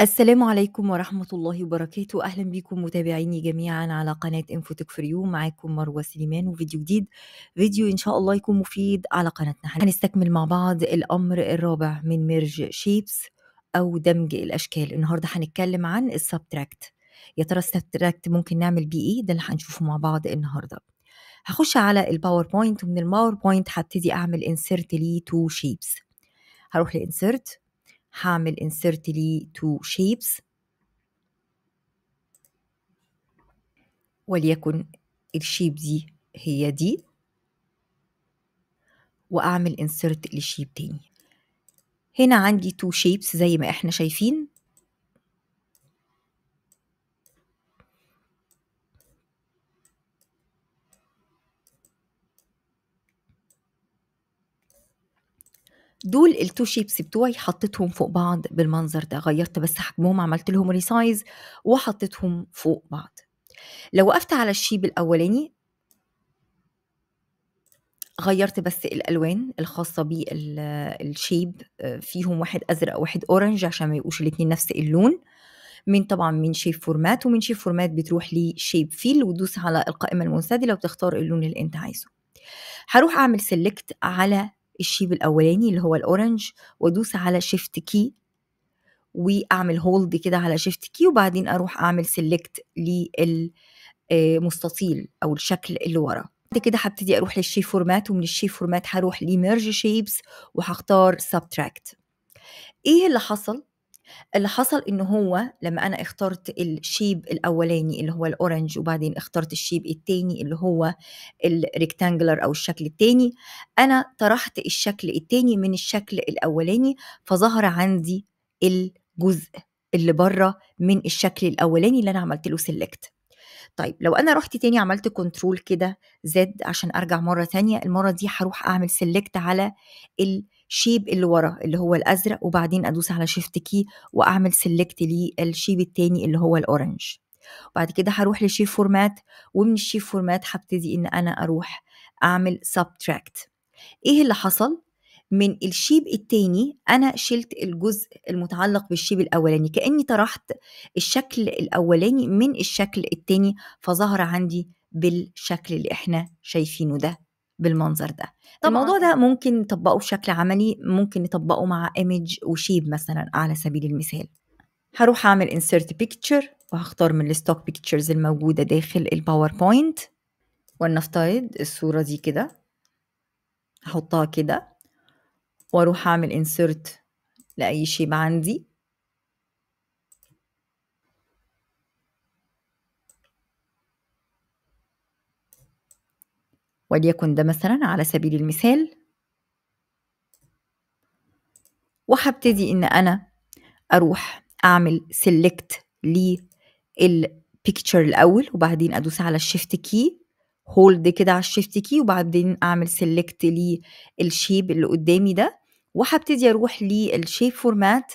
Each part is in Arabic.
السلام عليكم ورحمة الله وبركاته أهلا بكم متابعيني جميعا على قناة انفوتك فريو معاكم مروة سليمان وفيديو جديد فيديو إن شاء الله يكون مفيد على قناتنا هنستكمل مع بعض الأمر الرابع من ميرج شيبس أو دمج الأشكال النهاردة هنتكلم عن السبتراكت يا ترى السبتراكت ممكن نعمل بيه إيه ده اللي هنشوفه مع بعض النهاردة هخش على الباوربوينت ومن الباوربوينت هبتدي أعمل انسيرت لي تو شيبس هروح لانسيرت هعمل insert لي two shapes وليكن الشيب دي هي دي واعمل insert لشيب تاني هنا عندي two shapes زي ما احنا شايفين دول التو شيبس بتوعي حطيتهم فوق بعض بالمنظر ده غيرت بس حجمهم عملت لهم ريسايز وحطيتهم فوق بعض لو وقفت على الشيب الاولاني غيرت بس الالوان الخاصه بالشيب آه، فيهم واحد ازرق وواحد اورنج عشان ما يبقوش الاثنين نفس اللون من طبعا من شيب فورمات ومن شيب فورمات بتروح لشيب فيل ودوس على القائمه المنسدله وتختار اللون اللي انت عايزه هروح اعمل سيلكت على الشيب الاولاني اللي هو الاورنج وادوس على شيفت كي واعمل هولد كده على شيفت كي وبعدين اروح اعمل سيلكت للمستطيل او الشكل اللي ورا بعد كده هبتدي اروح للشي فورمات ومن الشي فورمات هروح لميرج شيبس وهختار سبتراكت ايه اللي حصل اللي حصل إنه هو لما أنا اخترت الشيب الأولاني اللي هو الأورنج وبعدين اخترت الشيب الثاني اللي هو الريكتانجلر أو الشكل الثاني أنا طرحت الشكل الثاني من الشكل الأولاني فظهر عندي الجزء اللي بره من الشكل الأولاني اللي أنا عملت له سيلكت طيب لو انا رحت تاني عملت كنترول كده زد عشان ارجع مره ثانيه المره دي هروح اعمل سيلكت على ال شيب اللي ورا اللي هو الازرق وبعدين ادوس على شيفت كي واعمل سيلكت للشيب التاني اللي هو الاورنج وبعد كده هروح لشيب فورمات ومن الشيب فورمات هبتدي ان انا اروح اعمل سبتراكت ايه اللي حصل من الشيب التاني انا شلت الجزء المتعلق بالشيب الاولاني كاني طرحت الشكل الاولاني من الشكل التاني فظهر عندي بالشكل اللي احنا شايفينه ده بالمنظر ده طبعا. الموضوع ده ممكن نطبقه بشكل عملي ممكن نطبقه مع ايمج وشيب مثلا على سبيل المثال هروح اعمل insert picture وهختار من الستوك بيكتشرز الموجوده داخل الباوربوينت ولنفترض الصوره دي كده هحطها كده واروح اعمل insert لاي شيب عندي وليكن ده مثلا على سبيل المثال وهبتدي ان انا اروح اعمل سيلكت للبيكتشر الاول وبعدين ادوس على الشيفت كي هولد كده على الشيفت كي وبعدين اعمل سيلكت للشيب اللي قدامي ده وهبتدي اروح للشيب فورمات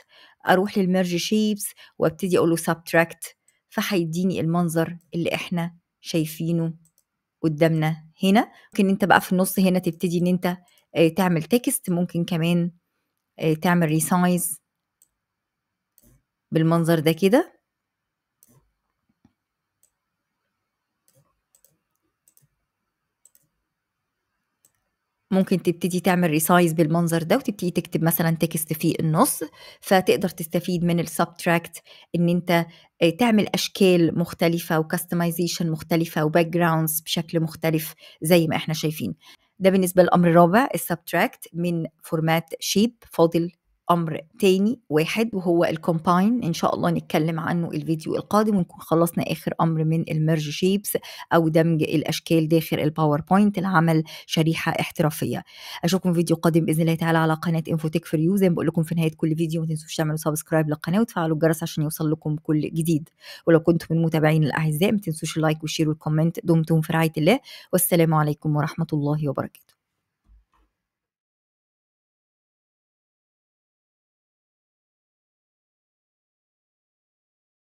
اروح للميرج شيبس وابتدي اقول له سبتراكت فهيديني المنظر اللي احنا شايفينه قدامنا هنا ممكن انت بقى في النص هنا تبتدي ان انت آه، تعمل تكست ممكن كمان آه، تعمل ريسايز بالمنظر ده كده ممكن تبتدي تعمل ريسايز بالمنظر ده وتبتدي تكتب مثلا تكست في النص فتقدر تستفيد من السبتراكت ان انت آه، تعمل اشكال مختلفه وكاستمايزيشن مختلفه وباك جراوندز بشكل مختلف زي ما احنا شايفين ده بالنسبه للامر الرابع السبتراكت من فورمات شيب فاضل امر تاني واحد وهو الكومباين ان شاء الله نتكلم عنه الفيديو القادم ونكون خلصنا اخر امر من الميرج شيبس او دمج الاشكال داخل الباوربوينت لعمل شريحه احترافيه اشوفكم في فيديو قادم باذن الله تعالى على قناه انفوتك فور يو زي ما بقول لكم في نهايه كل فيديو ما تنسوش تعملوا سبسكرايب للقناه وتفعلوا الجرس عشان يوصل لكم كل جديد ولو كنتم من متابعين الاعزاء ما تنسوش اللايك والشير والكومنت دمتم في رعايه الله والسلام عليكم ورحمه الله وبركاته